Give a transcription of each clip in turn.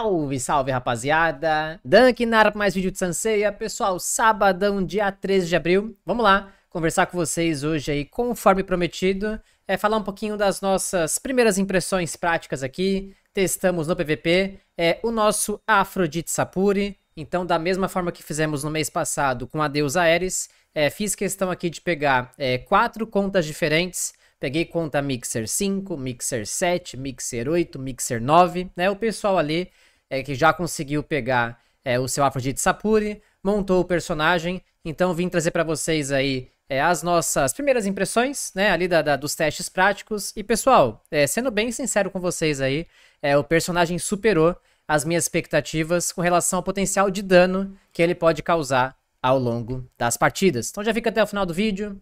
Salve, salve rapaziada! Dan na para mais vídeo de Sanseia. Pessoal, sabadão, dia 13 de abril. Vamos lá conversar com vocês hoje aí, conforme prometido. É falar um pouquinho das nossas primeiras impressões práticas aqui. Testamos no PVP é, o nosso Afrodite Sapuri. Então, da mesma forma que fizemos no mês passado com a deusa Ares, é, fiz questão aqui de pegar é, quatro contas diferentes Peguei conta Mixer 5, Mixer 7, Mixer 8, Mixer 9, né? O pessoal ali é, que já conseguiu pegar é, o seu Afrodite Sapuri, montou o personagem. Então vim trazer para vocês aí é, as nossas primeiras impressões, né, ali da, da dos testes práticos. E pessoal, é, sendo bem sincero com vocês aí, é, o personagem superou as minhas expectativas com relação ao potencial de dano que ele pode causar ao longo das partidas. Então já fica até o final do vídeo.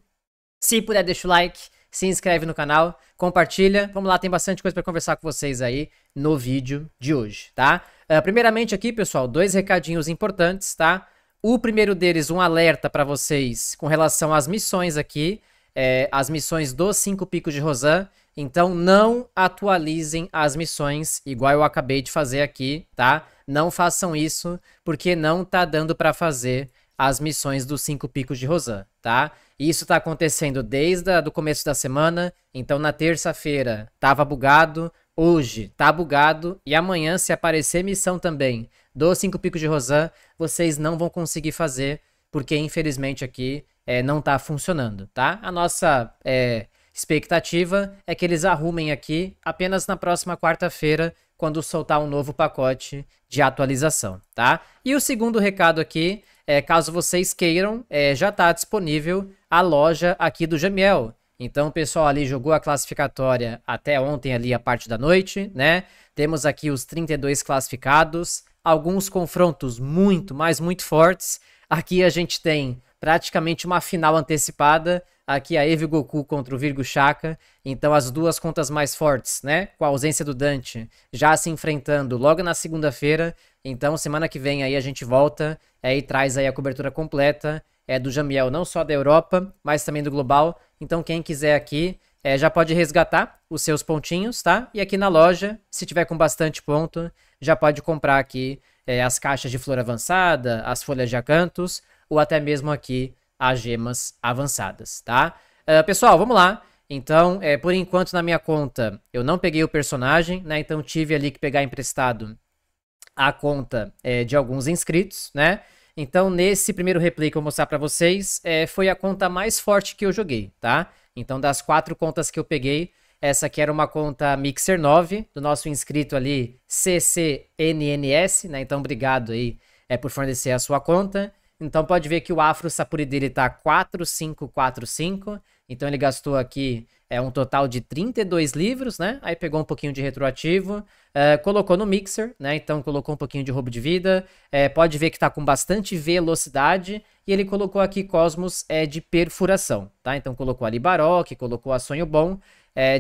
Se puder, deixa o like se inscreve no canal, compartilha. Vamos lá, tem bastante coisa para conversar com vocês aí no vídeo de hoje, tá? Uh, primeiramente aqui, pessoal, dois recadinhos importantes, tá? O primeiro deles, um alerta para vocês com relação às missões aqui, é, as missões dos cinco picos de Rosan. Então, não atualizem as missões, igual eu acabei de fazer aqui, tá? Não façam isso, porque não tá dando para fazer as missões dos cinco picos de Rosan, tá? E isso está acontecendo desde o começo da semana. Então, na terça-feira estava bugado, hoje tá bugado e amanhã, se aparecer missão também dos cinco picos de Rosan, vocês não vão conseguir fazer, porque infelizmente aqui é, não está funcionando, tá? A nossa é, expectativa é que eles arrumem aqui apenas na próxima quarta-feira, quando soltar um novo pacote de atualização, tá? E o segundo recado aqui é, caso vocês queiram, é, já está disponível a loja aqui do Jamiel. Então o pessoal ali jogou a classificatória até ontem ali a parte da noite, né? Temos aqui os 32 classificados, alguns confrontos muito, mas muito fortes. Aqui a gente tem praticamente uma final antecipada, aqui a Eve Goku contra o Virgo Chaka. Então as duas contas mais fortes, né? Com a ausência do Dante, já se enfrentando logo na segunda-feira. Então semana que vem aí a gente volta é, e traz aí a cobertura completa é, do Jamiel, não só da Europa, mas também do global. Então quem quiser aqui é, já pode resgatar os seus pontinhos, tá? E aqui na loja, se tiver com bastante ponto, já pode comprar aqui é, as caixas de flor avançada, as folhas de acantos, ou até mesmo aqui as gemas avançadas, tá? Uh, pessoal, vamos lá. Então, é, por enquanto na minha conta, eu não peguei o personagem, né? Então tive ali que pegar emprestado a conta é, de alguns inscritos, né? Então, nesse primeiro replay que eu vou mostrar para vocês, é, foi a conta mais forte que eu joguei, tá? Então, das quatro contas que eu peguei, essa aqui era uma conta Mixer 9, do nosso inscrito ali, CCNNS, né? Então, obrigado aí é, por fornecer a sua conta. Então, pode ver que o Afro Sapuri dele tá 4545, então ele gastou aqui é um total de 32 livros, né? Aí pegou um pouquinho de retroativo, eh, colocou no mixer, né? Então colocou um pouquinho de roubo de vida. Eh, pode ver que tá com bastante velocidade. E ele colocou aqui Cosmos é, de perfuração, tá? Então colocou ali Baroque, colocou a Sonho Bom.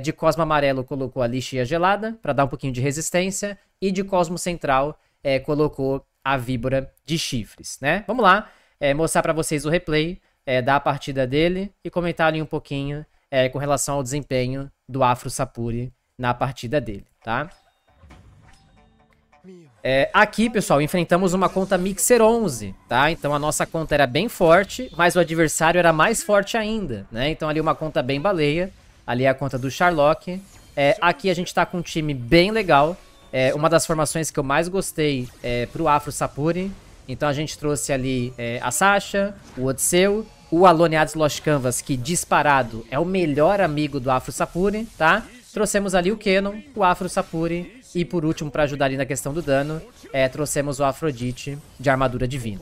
de Cosmo Amarelo colocou a Lixia Gelada, para dar um pouquinho de resistência. E de Cosmo Central colocou a Víbora de Chifres, né? Vamos lá mostrar para vocês o replay é, da partida dele e comentar ali um pouquinho é, com relação ao desempenho do Afro Sapuri na partida dele, tá? É, aqui, pessoal, enfrentamos uma conta Mixer 11, tá? Então a nossa conta era bem forte, mas o adversário era mais forte ainda, né? Então ali uma conta bem baleia, ali é a conta do Sherlock. É, aqui a gente tá com um time bem legal, é, uma das formações que eu mais gostei é pro Afro Sapuri. Então a gente trouxe ali é, a Sasha, o Odisseu, o Aloneados Lost Canvas, que disparado é o melhor amigo do Afro Sapuri, tá? Trouxemos ali o Kenon, o Afro Sapuri, e por último, para ajudar ali na questão do dano, é, trouxemos o Afrodite de armadura divina.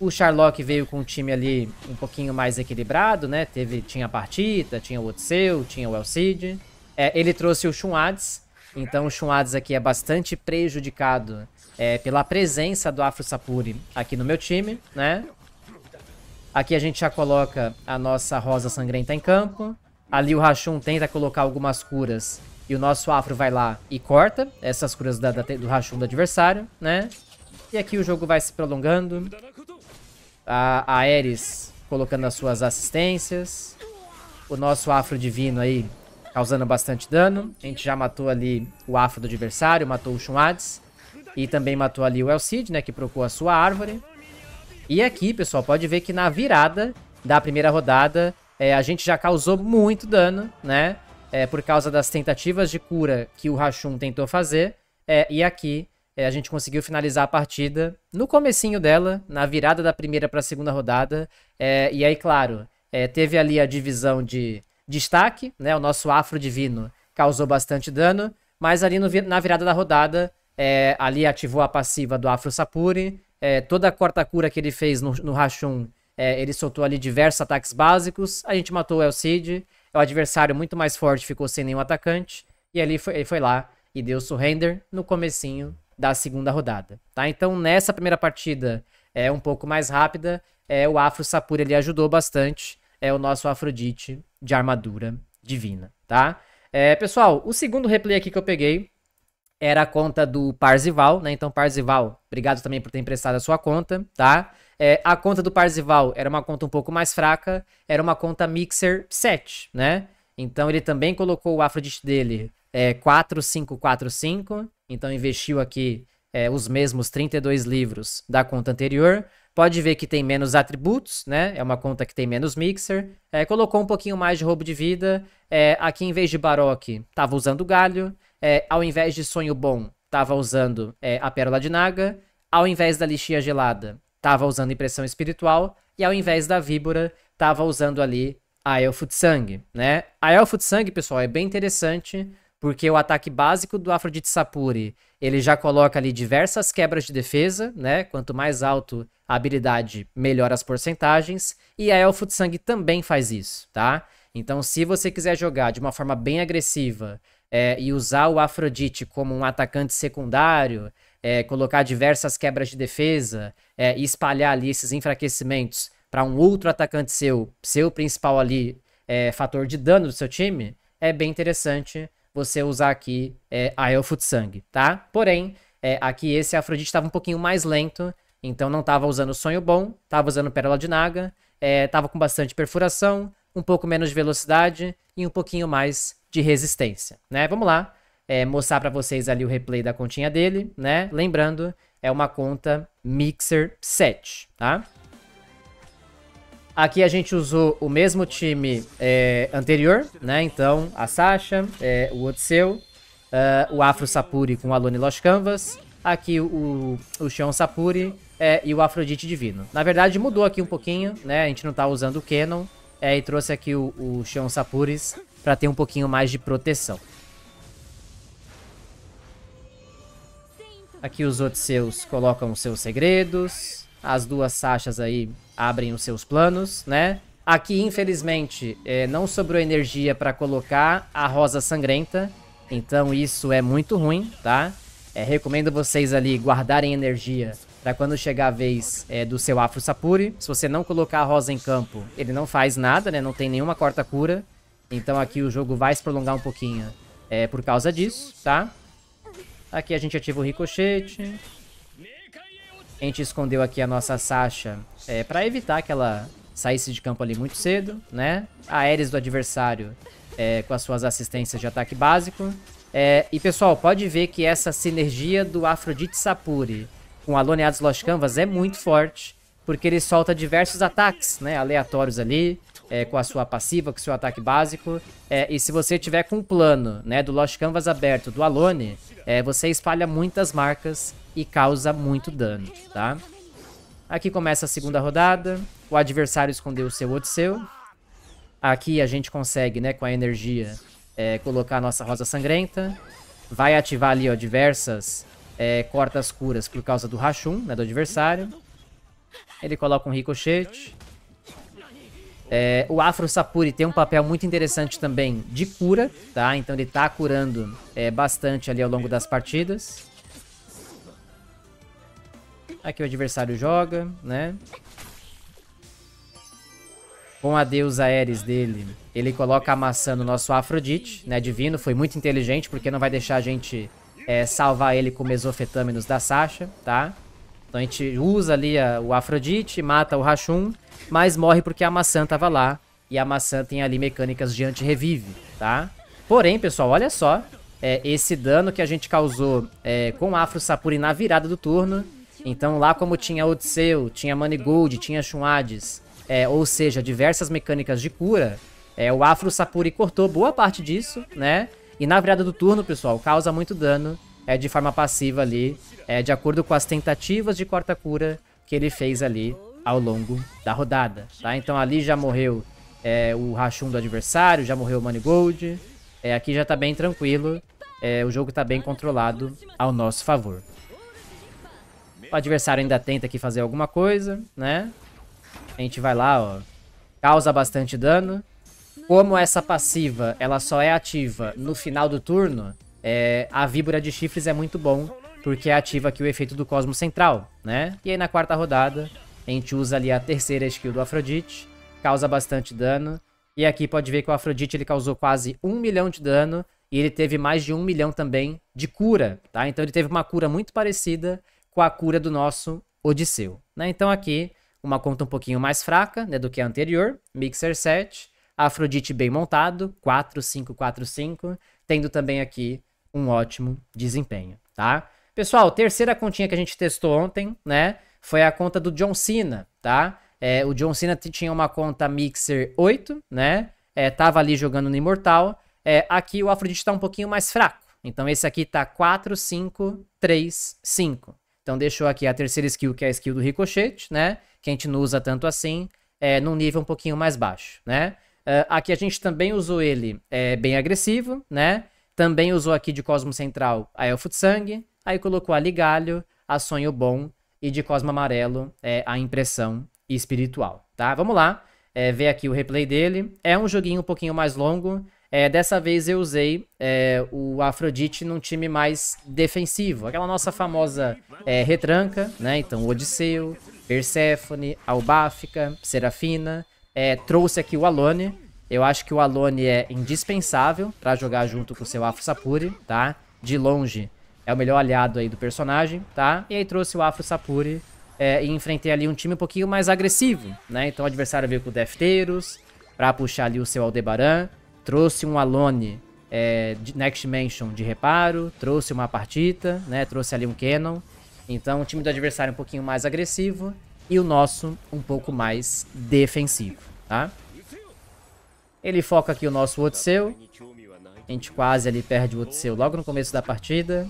O Sherlock veio com um time ali um pouquinho mais equilibrado, né? Teve, tinha a Partita, tinha o Otseu, tinha o Elcid. É, ele trouxe o Shunades, então o Shunades aqui é bastante prejudicado é, pela presença do Afro Sapuri aqui no meu time, né? Aqui a gente já coloca a nossa Rosa Sangrenta em campo. Ali o Rachum tenta colocar algumas curas e o nosso Afro vai lá e corta essas curas da, da, do Rachum do adversário, né? E aqui o jogo vai se prolongando. A, a Ares colocando as suas assistências. O nosso Afro Divino aí causando bastante dano. A gente já matou ali o Afro do adversário, matou o Shunades. E também matou ali o Elcid, né, que procurou a sua árvore. E aqui, pessoal, pode ver que na virada da primeira rodada, é, a gente já causou muito dano, né? É, por causa das tentativas de cura que o Rashun tentou fazer. É, e aqui a gente conseguiu finalizar a partida no comecinho dela, na virada da primeira para a segunda rodada. e aí, claro, teve ali a divisão de destaque, né? O nosso Afro Divino causou bastante dano, mas ali no, na virada da rodada, ali ativou a passiva do Afro Sapuri, é, toda a quarta cura que ele fez no, no é, ele soltou ali diversos ataques básicos. A gente matou o El Cid. O é adversário muito mais forte ficou sem nenhum atacante. E ali foi, ele foi lá e deu surrender no comecinho da segunda rodada. Tá? Então, nessa primeira partida é um pouco mais rápida, é, o Afro Sapura ele ajudou bastante. É o nosso Afrodite de armadura divina, tá? É, pessoal, o segundo replay aqui que eu peguei era a conta do Parzival, né? Então, Parzival, obrigado também por ter emprestado a sua conta, tá? É, a conta do Parzival era uma conta um pouco mais fraca, era uma conta Mixer 7, né? Então, ele também colocou o Afrodite dele é, 4545, então investiu aqui é, os mesmos 32 livros da conta anterior. Pode ver que tem menos atributos, né? É uma conta que tem menos mixer. É, colocou um pouquinho mais de roubo de vida. É, aqui, em vez de baroque, estava usando galho é, ao invés de sonho bom, tava usando é, a pérola de Naga, ao invés da lixia gelada, tava usando impressão espiritual, e ao invés da víbora, tava usando ali a elfo de sangue, né? A elfo de sangue, pessoal, é bem interessante, porque o ataque básico do Afrodite Sapuri, ele já coloca ali diversas quebras de defesa, né? Quanto mais alto a habilidade, melhor as porcentagens, e a elfo de sangue também faz isso, tá? Então, se você quiser jogar de uma forma bem agressiva, é, e usar o Afrodite como um atacante secundário, é, colocar diversas quebras de defesa é, e espalhar ali esses enfraquecimentos para um outro atacante seu, seu principal ali, é, fator de dano do seu time, é bem interessante você usar aqui é, a Elfutsang, tá? Porém, é, aqui esse Afrodite estava um pouquinho mais lento, então não estava usando Sonho Bom, estava usando Pérola de Naga, estava é, com bastante perfuração, um pouco menos de velocidade e um pouquinho mais de resistência, né? Vamos lá, é, mostrar para vocês ali o replay da continha dele, né? Lembrando, é uma conta Mixer 7, tá? Aqui a gente usou o mesmo time é, anterior, né? Então, a Sasha, é, o Odseu, uh, ah, o Afro Sapuri com o Alone Lost Canvas, aqui o, o Sapuri é, e o Afrodite Divino. Na verdade, mudou aqui um pouquinho, né? A gente não tá usando o Canon, é, e trouxe aqui o, o Shion Sapuris para ter um pouquinho mais de proteção. Aqui os outros seus colocam os seus segredos. As duas Sachas aí abrem os seus planos, né? Aqui, infelizmente, é, não sobrou energia para colocar a Rosa Sangrenta. Então isso é muito ruim, tá? É, recomendo vocês ali guardarem energia para quando chegar a vez é, do seu Afro Sapuri. Se você não colocar a Rosa em campo, ele não faz nada, né? Não tem nenhuma corta cura. Então aqui o jogo vai se prolongar um pouquinho é, por causa disso, tá? Aqui a gente ativa o ricochete. A gente escondeu aqui a nossa Sasha é, para evitar que ela saísse de campo ali muito cedo, né? A Ares do adversário é, com as suas assistências de ataque básico. É, e pessoal, pode ver que essa sinergia do Afrodite Sapuri com Aloneados Lost Canvas é muito forte, porque ele solta diversos ataques né, aleatórios ali, é, com a sua passiva, com o seu ataque básico. É, e se você tiver com o plano né, do Lost Canvas aberto, do Alone, é, você espalha muitas marcas e causa muito dano, tá? Aqui começa a segunda rodada. O adversário escondeu o seu Odisseu. Aqui a gente consegue, né, com a energia, é, colocar a nossa Rosa Sangrenta. Vai ativar ali, ó, diversas é, cortas curas por causa do Rachum, né, do adversário. Ele coloca um ricochete. É, o Afro Sapuri tem um papel muito interessante também de cura, tá? Então ele tá curando é, bastante ali ao longo das partidas. Aqui o adversário joga, né? Com a deusa Ares dele, ele coloca a maçã no nosso Afrodite, né? Divino, foi muito inteligente, porque não vai deixar a gente é, salvar ele com mesofetâminos da Sasha, tá? Tá? Então a gente usa ali a, o Afrodite, mata o Rachum, mas morre porque a maçã tava lá. E a maçã tem ali mecânicas de anti-revive, tá? Porém, pessoal, olha só. É, esse dano que a gente causou é, com o Afro Sapuri na virada do turno. Então lá como tinha Odisseu, tinha Manigold, tinha Shunades, é, ou seja, diversas mecânicas de cura, é, o Afro Sapuri cortou boa parte disso, né? E na virada do turno, pessoal, causa muito dano é, de forma passiva ali, é, de acordo com as tentativas de quarta cura que ele fez ali ao longo da rodada, tá? Então ali já morreu é, o Rachum do adversário, já morreu o Manigold, é, aqui já tá bem tranquilo, é, o jogo tá bem controlado ao nosso favor. O adversário ainda tenta aqui fazer alguma coisa, né? A gente vai lá, ó, causa bastante dano. Como essa passiva, ela só é ativa no final do turno, é, a víbora de chifres é muito bom, porque ativa aqui o efeito do Cosmo Central, né? E aí na quarta rodada, a gente usa ali a terceira skill do Afrodite, causa bastante dano. E aqui pode ver que o Afrodite ele causou quase 1 milhão de dano e ele teve mais de 1 milhão também de cura, tá? Então ele teve uma cura muito parecida com a cura do nosso Odisseu, né? Então aqui uma conta um pouquinho mais fraca, né, do que a anterior, Mixer 7, Afrodite bem montado, 4 5 4 5, tendo também aqui um ótimo desempenho, tá? Pessoal, terceira continha que a gente testou ontem, né? Foi a conta do John Cena, tá? É, o John Cena tinha uma conta Mixer 8, né? É, tava ali jogando no Imortal. É, aqui o Afrodite tá um pouquinho mais fraco. Então esse aqui tá 4, 5, 3, 5. Então deixou aqui a terceira skill, que é a skill do ricochete, né? Que a gente não usa tanto assim, é, num nível um pouquinho mais baixo, né? É, aqui a gente também usou ele é, bem agressivo, né? Também usou aqui de Cosmo Central a Elfo Sangue. aí colocou a Ligalho, a Sonho Bom e de Cosmo Amarelo é, a Impressão Espiritual, tá? Vamos lá, é, ver aqui o replay dele. É um joguinho um pouquinho mais longo, é, dessa vez eu usei é, o Afrodite num time mais defensivo, aquela nossa famosa é, retranca, né? Então, Odisseu, Perséfone, Albáfica, Serafina. É, trouxe aqui o Alone, eu acho que o Alone é indispensável para jogar junto com o seu Afro Sapuri, tá? De longe, é o melhor aliado aí do personagem, tá? E aí trouxe o Afro Sapuri é, e enfrentei ali um time um pouquinho mais agressivo, né? Então o adversário veio com Defteiros para puxar ali o seu Aldebaran. Trouxe um Alone é, de Next Mansion de reparo, trouxe uma partita, né? Trouxe ali um Canon. Então o time do adversário é um pouquinho mais agressivo e o nosso um pouco mais defensivo, tá? Ele foca aqui o nosso Otseu. A gente quase ali perde o Otseu logo no começo da partida.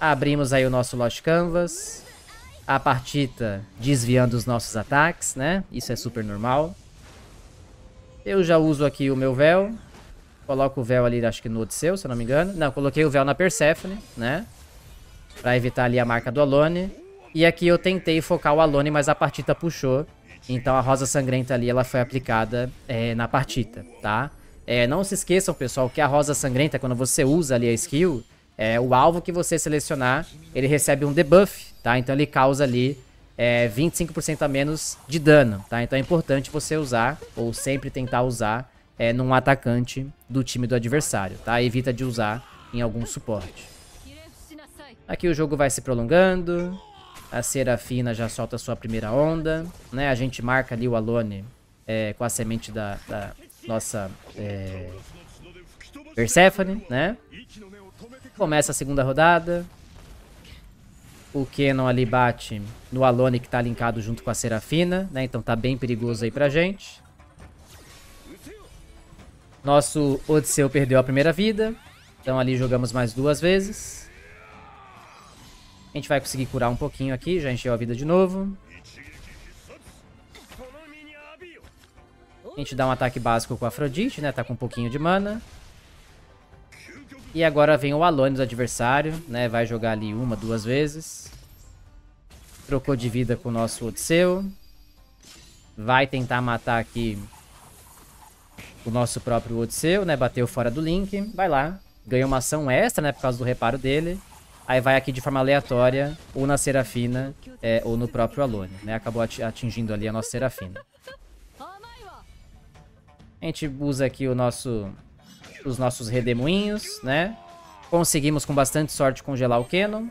Abrimos aí o nosso Lost Canvas. A partita desviando os nossos ataques, né? Isso é super normal. Eu já uso aqui o meu véu. Coloco o véu ali, acho que no Odisseu, se eu não me engano. Não, coloquei o véu na Persephone, né? Pra evitar ali a marca do Alone. E aqui eu tentei focar o Alone, mas a partita puxou. Então a rosa sangrenta ali, ela foi aplicada é, na partida, tá? É, não se esqueçam, pessoal, que a rosa sangrenta, quando você usa ali a skill, é, o alvo que você selecionar, ele recebe um debuff, tá? Então ele causa ali é, 25% a menos de dano, tá? Então é importante você usar, ou sempre tentar usar, é, num atacante do time do adversário, tá? Evita de usar em algum suporte. Aqui o jogo vai se prolongando. A Serafina já solta sua primeira onda, né? A gente marca ali o Alone é, com a semente da, da nossa é, Persephone, né? Começa a segunda rodada. O Kenon ali bate no Alone que tá linkado junto com a Serafina, né? Então tá bem perigoso aí pra gente. Nosso Odisseu perdeu a primeira vida. Então ali jogamos mais duas vezes. A gente vai conseguir curar um pouquinho aqui, já encheu a vida de novo. A gente dá um ataque básico com a Afrodite, né? Tá com um pouquinho de mana. E agora vem o Alonis adversário, né? Vai jogar ali uma, duas vezes. Trocou de vida com o nosso Odisseu. Vai tentar matar aqui o nosso próprio Odisseu, né? Bateu fora do Link. Vai lá. Ganhou uma ação extra, né? Por causa do reparo dele aí vai aqui de forma aleatória, ou na Serafina, é, ou no próprio Alone, né? Acabou atingindo ali a nossa Serafina. A gente usa aqui o nosso, os nossos redemoinhos, né? Conseguimos com bastante sorte congelar o Kenon.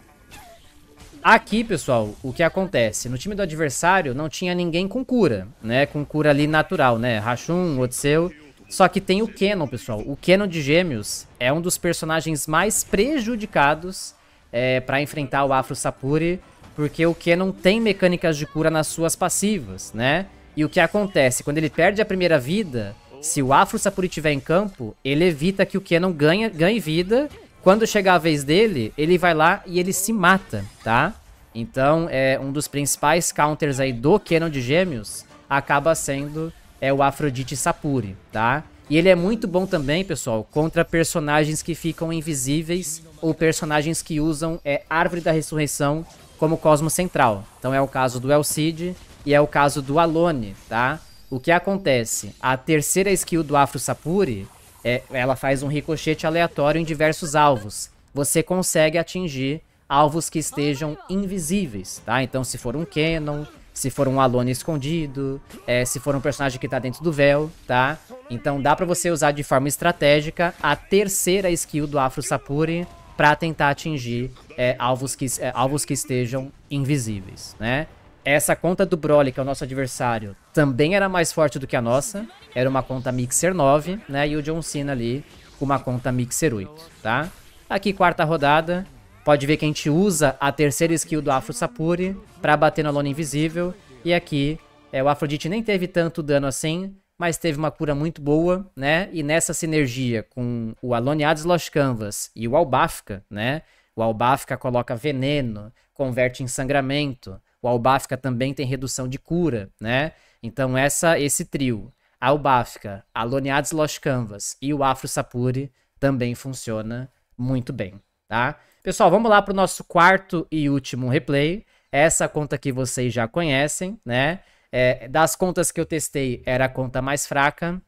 Aqui, pessoal, o que acontece? No time do adversário não tinha ninguém com cura, né? Com cura ali natural, né? Rachum, Odseu. Só que tem o Kenon, pessoal. O Kenon de Gêmeos é um dos personagens mais prejudicados é, para enfrentar o Afro Sapuri, porque o Ken não tem mecânicas de cura nas suas passivas, né? E o que acontece? Quando ele perde a primeira vida, se o Afro Sapuri estiver em campo, ele evita que o Kenon ganhe vida. Quando chegar a vez dele, ele vai lá e ele se mata, tá? Então, é um dos principais counters aí do Kenon de Gêmeos acaba sendo é o Afrodite Sapuri, tá? E ele é muito bom também, pessoal, contra personagens que ficam invisíveis ou personagens que usam é, Árvore da Ressurreição como Cosmo Central. Então é o caso do Elcid e é o caso do Alone, tá? O que acontece? A terceira skill do Afro Sapuri, é, ela faz um ricochete aleatório em diversos alvos. Você consegue atingir alvos que estejam invisíveis, tá? Então se for um Canon, se for um aluno escondido, é, se for um personagem que tá dentro do véu, tá? Então dá para você usar de forma estratégica a terceira skill do Afro Sapuri para tentar atingir é, alvos, que, é, alvos que estejam invisíveis, né? Essa conta do Broly, que é o nosso adversário, também era mais forte do que a nossa. Era uma conta Mixer 9, né? E o John Cena ali com uma conta Mixer 8, tá? Aqui, quarta rodada, Pode ver que a gente usa a terceira skill do Afro Sapuri para bater na lona invisível. E aqui, é, o Afrodite nem teve tanto dano assim, mas teve uma cura muito boa, né? E nessa sinergia com o Aloneados Lost Canvas e o Albafica, né? O Albafica coloca veneno, converte em sangramento. O Albafica também tem redução de cura, né? Então essa, esse trio, Albafica, Aloneados Lost Canvas e o Afro Sapuri também funciona muito bem, tá? Pessoal, vamos lá para o nosso quarto e último replay. Essa conta que vocês já conhecem, né? É, das contas que eu testei, era a conta mais fraca.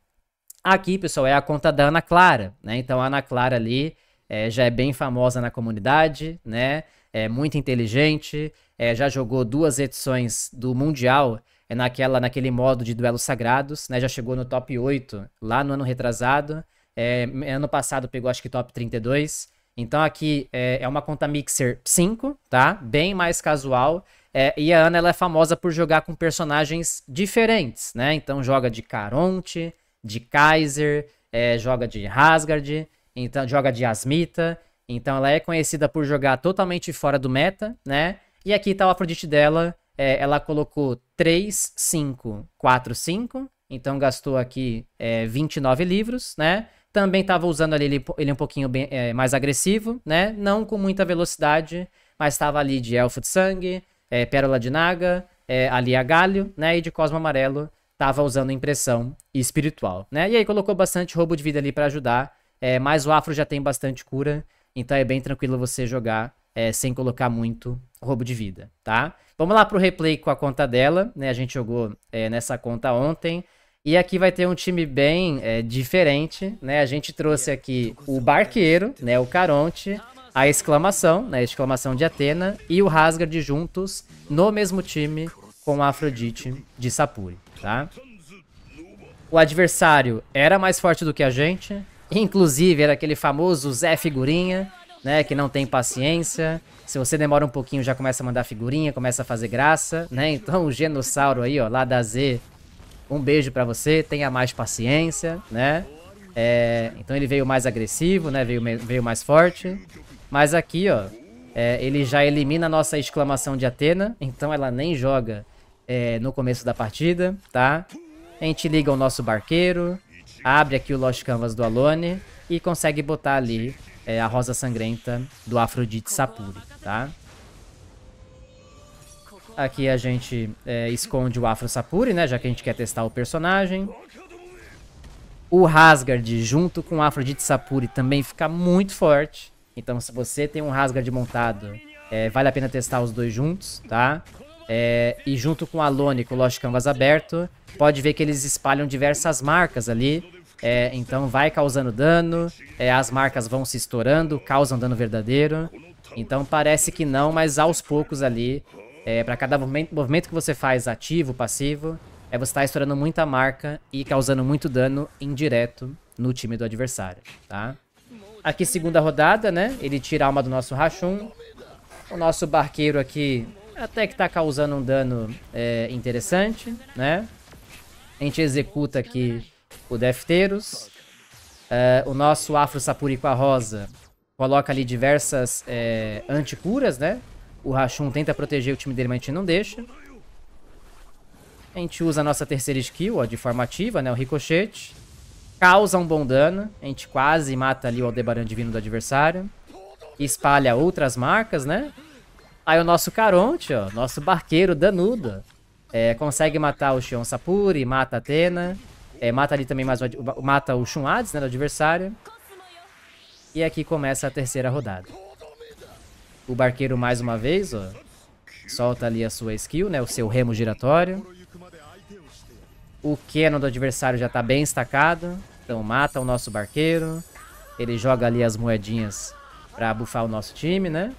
Aqui, pessoal, é a conta da Ana Clara, né? Então, a Ana Clara ali é, já é bem famosa na comunidade, né? É muito inteligente, é, já jogou duas edições do Mundial é, naquela, naquele modo de duelos sagrados, né? Já chegou no top 8 lá no ano retrasado. É, ano passado pegou acho que top 32. Então aqui é, é uma conta Mixer 5, tá? Bem mais casual. É, e a Ana ela é famosa por jogar com personagens diferentes, né? Então joga de Caronte, de Kaiser, é, joga de Hasgard, então joga de Asmita. Então ela é conhecida por jogar totalmente fora do meta, né? E aqui tá o Afrodite dela. É, ela colocou 3, 5, 4, 5. Então gastou aqui 29 é, livros, né? Também estava usando ali ele, ele um pouquinho bem, é, mais agressivo, né? Não com muita velocidade, mas estava ali de Elfo de Sangue, é, Pérola de Naga, é, ali a Galho, né? E de Cosmo Amarelo estava usando impressão espiritual, né? E aí colocou bastante roubo de vida ali para ajudar, é, mas o Afro já tem bastante cura, então é bem tranquilo você jogar é, sem colocar muito roubo de vida, tá? Vamos lá pro replay com a conta dela, né? A gente jogou é, nessa conta ontem. E aqui vai ter um time bem é, diferente, né? A gente trouxe aqui o Barqueiro, né? O Caronte, a Exclamação, né? A exclamação de Atena e o Rasgard juntos no mesmo time com a Afrodite de Sapuri, tá? O adversário era mais forte do que a gente, inclusive era aquele famoso Zé Figurinha, né? Que não tem paciência. Se você demora um pouquinho já começa a mandar figurinha, começa a fazer graça, né? Então o Genossauro aí, ó, lá da Z um beijo para você, tenha mais paciência, né? É, então ele veio mais agressivo, né? Veio, veio mais forte. Mas aqui, ó, é, ele já elimina a nossa exclamação de Atena. Então ela nem joga é, no começo da partida, tá? A gente liga o nosso barqueiro. Abre aqui o Lost Canvas do Alone. E consegue botar ali é, a Rosa Sangrenta do Afrodite Sapuri, tá? Aqui a gente é, esconde o Afro Sapuri, né? Já que a gente quer testar o personagem. O Rasgard junto com o Afrodite Sapuri também fica muito forte. Então se você tem um Rasgard montado, é, vale a pena testar os dois juntos, tá? É, e junto com a Lone, com o Lost Canvas aberto, pode ver que eles espalham diversas marcas ali. É, então vai causando dano, é, as marcas vão se estourando, causam dano verdadeiro. Então parece que não, mas aos poucos ali é, para cada movimento, que você faz ativo, passivo, é você tá estourando muita marca e causando muito dano indireto no time do adversário, tá? Aqui, segunda rodada, né? Ele tira a alma do nosso Rashun. O nosso barqueiro aqui até que tá causando um dano é, interessante, né? A gente executa aqui o Defteiros. Uh, o nosso Afro Sapuri com a Rosa coloca ali diversas é, anticuras, né? O Rashun tenta proteger o time dele, mas a gente não deixa. A gente usa a nossa terceira skill, ó, de forma ativa, né? O ricochete. Causa um bom dano. A gente quase mata ali o Aldebaran Divino do adversário. Espalha outras marcas, né? Aí o nosso Caronte, ó, nosso barqueiro danudo, é, consegue matar o Shion Sapuri, mata a Atena, é, mata ali também mais o, mata o Shun Hades, né, do adversário. E aqui começa a terceira rodada. O barqueiro mais uma vez, ó. Solta ali a sua skill, né? O seu remo giratório. O keno do adversário já tá bem estacado. Então mata o nosso barqueiro. Ele joga ali as moedinhas pra bufar o nosso time, né?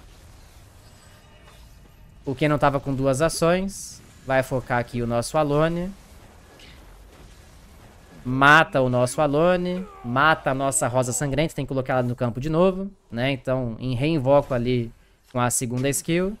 O Canon tava com duas ações. Vai focar aqui o nosso Alone. Mata o nosso Alone. Mata a nossa Rosa Sangrenta. Tem que colocar ela no campo de novo, né? Então, em reinvoco ali com a segunda skill.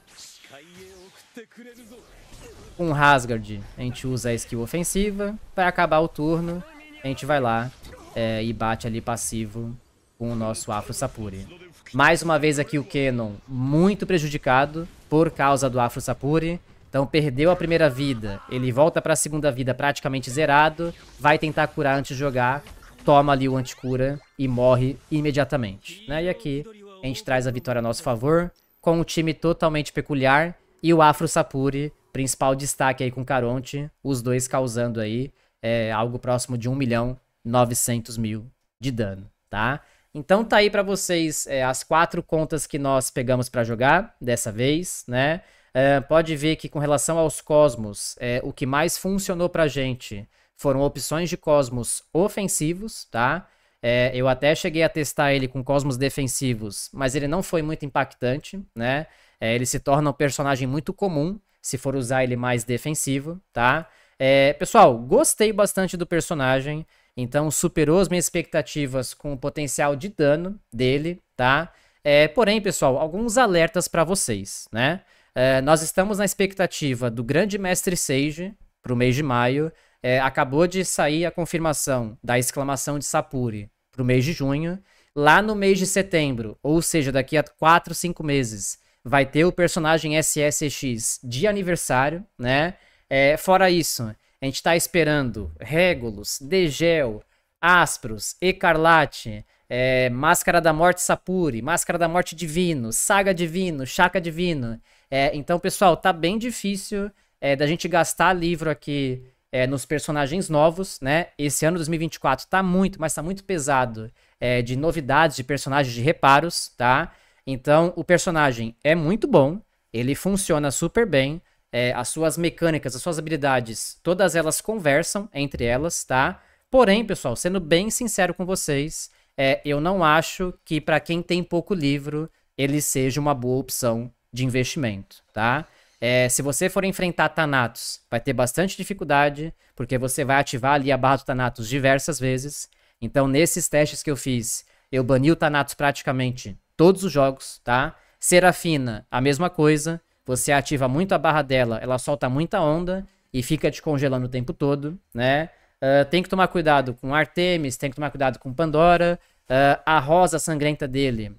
Com o Hasgard, a gente usa a skill ofensiva. Para acabar o turno, a gente vai lá é, e bate ali passivo com o nosso Afro Sapuri. Mais uma vez aqui o Kenon muito prejudicado por causa do Afro Sapuri. Então perdeu a primeira vida, ele volta para a segunda vida praticamente zerado, vai tentar curar antes de jogar, toma ali o anticura e morre imediatamente. Né? E aqui a gente traz a vitória a nosso favor, com um time totalmente peculiar, e o Afro Sapuri, principal destaque aí com Caronte, os dois causando aí é, algo próximo de 1 milhão 900 mil de dano, tá? Então tá aí para vocês é, as quatro contas que nós pegamos para jogar dessa vez, né? É, pode ver que com relação aos cosmos, é, o que mais funcionou pra gente foram opções de cosmos ofensivos, tá? É, eu até cheguei a testar ele com cosmos defensivos, mas ele não foi muito impactante, né? É, ele se torna um personagem muito comum se for usar ele mais defensivo, tá? É, pessoal, gostei bastante do personagem, então superou as minhas expectativas com o potencial de dano dele, tá? É, porém, pessoal, alguns alertas para vocês, né? É, nós estamos na expectativa do grande mestre Sage para o mês de maio. É, acabou de sair a confirmação da exclamação de Sapuri para o mês de junho. Lá no mês de setembro, ou seja, daqui a 4, 5 meses, vai ter o personagem SSX de aniversário, né? É, fora isso, a gente está esperando Regulus, Degel, Aspros, Ecarlate, é, Máscara da Morte Sapuri, Máscara da Morte Divino, Saga Divino, Chaka Divino. É, então, pessoal, tá bem difícil é, da gente gastar livro aqui é, nos personagens novos, né? Esse ano 2024 tá muito, mas tá muito pesado é, de novidades, de personagens, de reparos, tá? Então, o personagem é muito bom, ele funciona super bem, é, as suas mecânicas, as suas habilidades, todas elas conversam entre elas, tá? Porém, pessoal, sendo bem sincero com vocês, é, eu não acho que para quem tem pouco livro ele seja uma boa opção de investimento, tá? É, se você for enfrentar Thanatos, vai ter bastante dificuldade, porque você vai ativar ali a barra do Thanatos diversas vezes. Então, nesses testes que eu fiz, eu bani o Thanatos praticamente todos os jogos, tá? Serafina, a mesma coisa. Você ativa muito a barra dela, ela solta muita onda e fica te congelando o tempo todo, né? Uh, tem que tomar cuidado com Artemis, tem que tomar cuidado com Pandora. Uh, a rosa sangrenta dele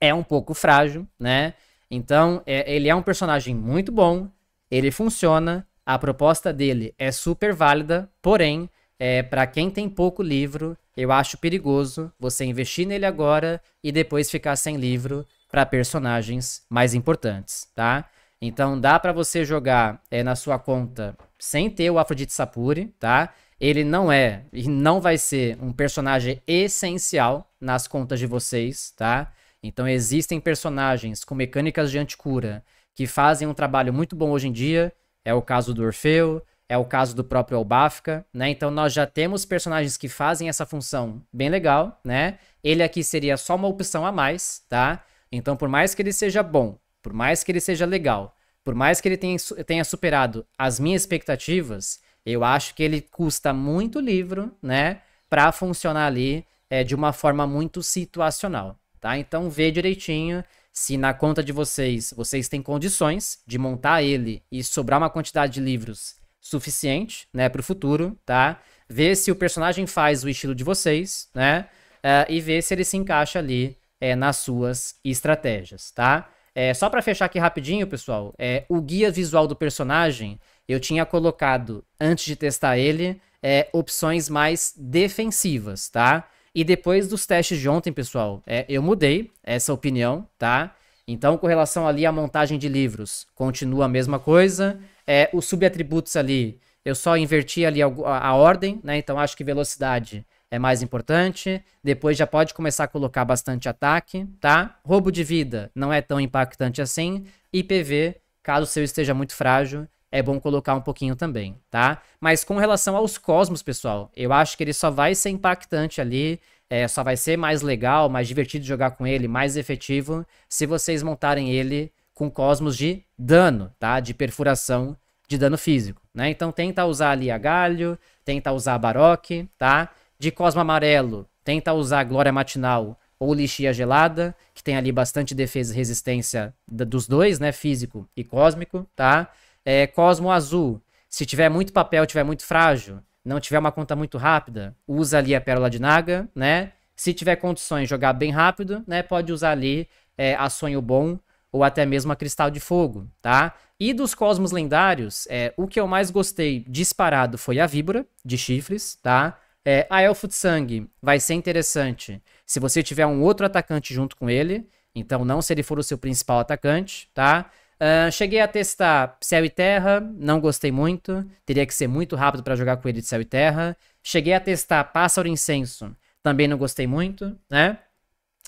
é um pouco frágil, né? Então, é, ele é um personagem muito bom, ele funciona, a proposta dele é super válida, porém, é, para quem tem pouco livro, eu acho perigoso você investir nele agora e depois ficar sem livro para personagens mais importantes, tá? Então dá para você jogar é, na sua conta sem ter o Afrodite Sapuri, tá? Ele não é e não vai ser um personagem essencial nas contas de vocês, tá? Então existem personagens com mecânicas de anticura que fazem um trabalho muito bom hoje em dia. É o caso do Orfeu, é o caso do próprio Albafka, né? Então nós já temos personagens que fazem essa função bem legal, né? Ele aqui seria só uma opção a mais, tá? Então por mais que ele seja bom, por mais que ele seja legal, por mais que ele tenha superado as minhas expectativas, eu acho que ele custa muito livro, né? Para funcionar ali é, de uma forma muito situacional tá? Então vê direitinho se na conta de vocês vocês têm condições de montar ele e sobrar uma quantidade de livros suficiente, né, para o futuro, tá? Vê se o personagem faz o estilo de vocês, né? Uh, e ver se ele se encaixa ali é, nas suas estratégias, tá? É, só para fechar aqui rapidinho, pessoal, é, o guia visual do personagem eu tinha colocado antes de testar ele é, opções mais defensivas, tá? E depois dos testes de ontem, pessoal, é, eu mudei essa opinião, tá? Então, com relação ali à montagem de livros, continua a mesma coisa. É, os subatributos ali, eu só inverti ali a, a, ordem, né? Então, acho que velocidade é mais importante. Depois já pode começar a colocar bastante ataque, tá? Roubo de vida não é tão impactante assim. IPV, caso o seu esteja muito frágil, é bom colocar um pouquinho também, tá? Mas com relação aos cosmos, pessoal, eu acho que ele só vai ser impactante ali, é, só vai ser mais legal, mais divertido jogar com ele, mais efetivo, se vocês montarem ele com cosmos de dano, tá? De perfuração de dano físico, né? Então tenta usar ali a Galho, tenta usar a Baroque, tá? De Cosmo Amarelo, tenta usar a Glória Matinal ou Lixia Gelada, que tem ali bastante defesa e resistência dos dois, né? Físico e cósmico, tá? É, Cosmo Azul. Se tiver muito papel, tiver muito frágil, não tiver uma conta muito rápida, usa ali a Pérola de Naga, né? Se tiver condições de jogar bem rápido, né? Pode usar ali é, a Sonho Bom ou até mesmo a Cristal de Fogo, tá? E dos Cosmos Lendários, é, o que eu mais gostei disparado foi a Víbora, de chifres, tá? É, a Elfo de Sangue vai ser interessante se você tiver um outro atacante junto com ele. Então, não se ele for o seu principal atacante, tá? Uh, cheguei a testar céu e terra, não gostei muito. Teria que ser muito rápido para jogar com ele de céu e terra. Cheguei a testar pássaro incenso, também não gostei muito, né?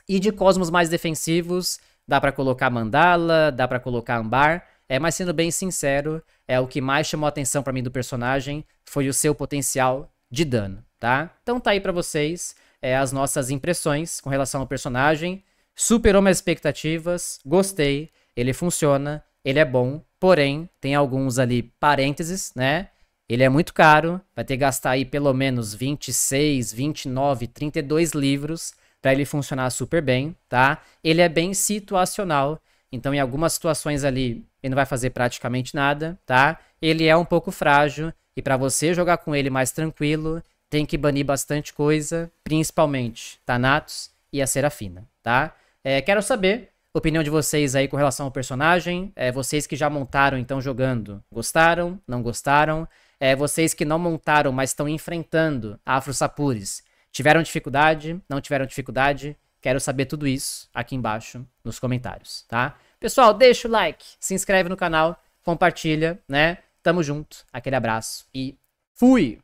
E de cosmos mais defensivos, dá para colocar mandala, dá para colocar ambar. É, mas sendo bem sincero, é o que mais chamou a atenção para mim do personagem foi o seu potencial de dano, tá? Então tá aí para vocês é, as nossas impressões com relação ao personagem. Superou minhas expectativas, gostei ele funciona, ele é bom, porém, tem alguns ali parênteses, né? Ele é muito caro, vai ter que gastar aí pelo menos 26, 29, 32 livros para ele funcionar super bem, tá? Ele é bem situacional, então em algumas situações ali ele não vai fazer praticamente nada, tá? Ele é um pouco frágil e para você jogar com ele mais tranquilo, tem que banir bastante coisa, principalmente Thanatos e a Serafina, tá? É, quero saber opinião de vocês aí com relação ao personagem. É, vocês que já montaram, então, jogando. Gostaram? Não gostaram? É, vocês que não montaram, mas estão enfrentando Afro Sapures. Tiveram dificuldade? Não tiveram dificuldade? Quero saber tudo isso aqui embaixo nos comentários, tá? Pessoal, deixa o like, se inscreve no canal, compartilha, né? Tamo junto, aquele abraço e fui!